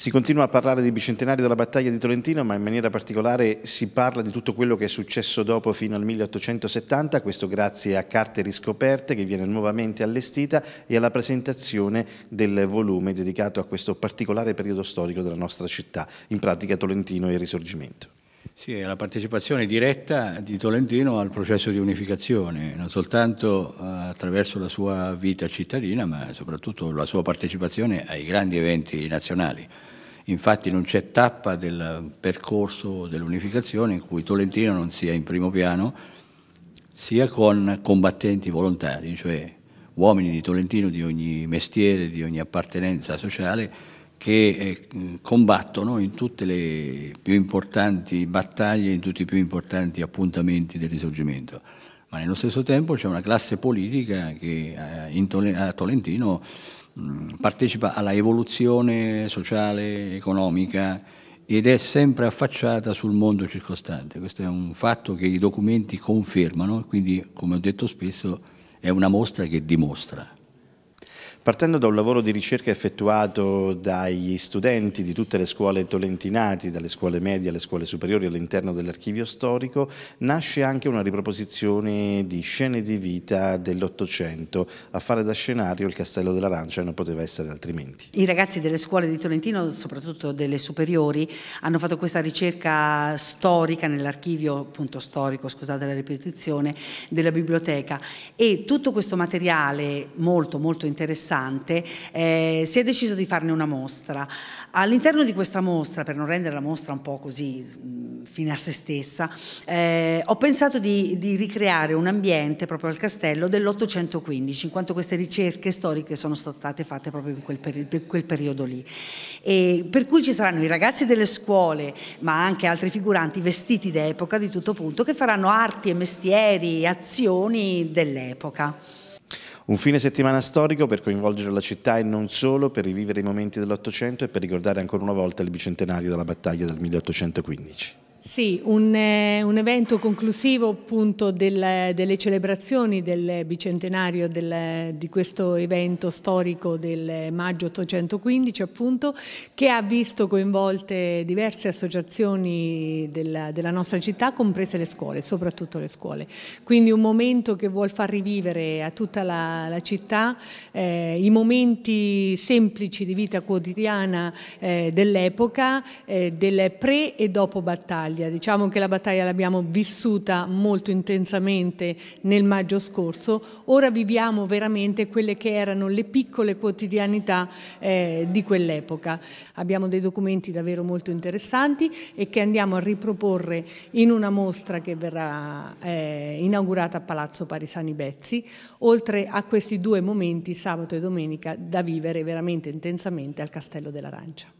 Si continua a parlare di bicentenario della battaglia di Tolentino, ma in maniera particolare si parla di tutto quello che è successo dopo fino al 1870, questo grazie a Carte riscoperte che viene nuovamente allestita e alla presentazione del volume dedicato a questo particolare periodo storico della nostra città, in pratica Tolentino e il Risorgimento. Sì, è la partecipazione diretta di Tolentino al processo di unificazione, non soltanto eh, attraverso la sua vita cittadina, ma soprattutto la sua partecipazione ai grandi eventi nazionali. Infatti non c'è tappa del percorso dell'unificazione in cui Tolentino non sia in primo piano, sia con combattenti volontari, cioè uomini di Tolentino di ogni mestiere, di ogni appartenenza sociale, che eh, combattono in tutte le più importanti battaglie, in tutti i più importanti appuntamenti del risorgimento. Ma nello stesso tempo c'è una classe politica che eh, a Tolentino partecipa alla evoluzione sociale, economica ed è sempre affacciata sul mondo circostante. Questo è un fatto che i documenti confermano, quindi come ho detto spesso è una mostra che dimostra. Partendo da un lavoro di ricerca effettuato dagli studenti di tutte le scuole tolentinati, dalle scuole medie alle scuole superiori all'interno dell'archivio storico, nasce anche una riproposizione di scene di vita dell'Ottocento. A fare da scenario il Castello dell'Arancia non poteva essere altrimenti. I ragazzi delle scuole di Tolentino, soprattutto delle superiori, hanno fatto questa ricerca storica nell'archivio, punto storico, scusate la ripetizione, della biblioteca e tutto questo materiale molto molto interessante importante, eh, si è deciso di farne una mostra. All'interno di questa mostra, per non rendere la mostra un po' così mm, fine a se stessa, eh, ho pensato di, di, ricreare un ambiente proprio al castello dell'815, in quanto queste ricerche storiche sono state fatte proprio in quel, peri in quel periodo lì. E per cui ci saranno i ragazzi delle scuole, ma anche altri figuranti vestiti d'epoca di tutto punto, che faranno arti e mestieri, azioni dell'epoca. Un fine settimana storico per coinvolgere la città e non solo, per rivivere i momenti dell'Ottocento e per ricordare ancora una volta il bicentenario della battaglia del 1815. Sì, un, eh, un, evento conclusivo appunto del, delle celebrazioni del bicentenario del, di questo evento storico del maggio 815 appunto che ha visto coinvolte diverse associazioni della, della, nostra città comprese le scuole, soprattutto le scuole. Quindi un momento che vuol far rivivere a tutta la, la città eh, i momenti semplici di vita quotidiana eh, dell'epoca, eh, del pre e dopo battaglia battaglia. Diciamo che la battaglia l'abbiamo vissuta molto intensamente nel maggio scorso, ora viviamo veramente quelle che erano le piccole quotidianità eh, di quell'epoca. Abbiamo dei documenti davvero molto interessanti e che andiamo a riproporre in una mostra che verrà eh, inaugurata a Palazzo Parisani Bezzi, oltre a questi due momenti, sabato e domenica, da vivere veramente intensamente al Castello dell'Arancia.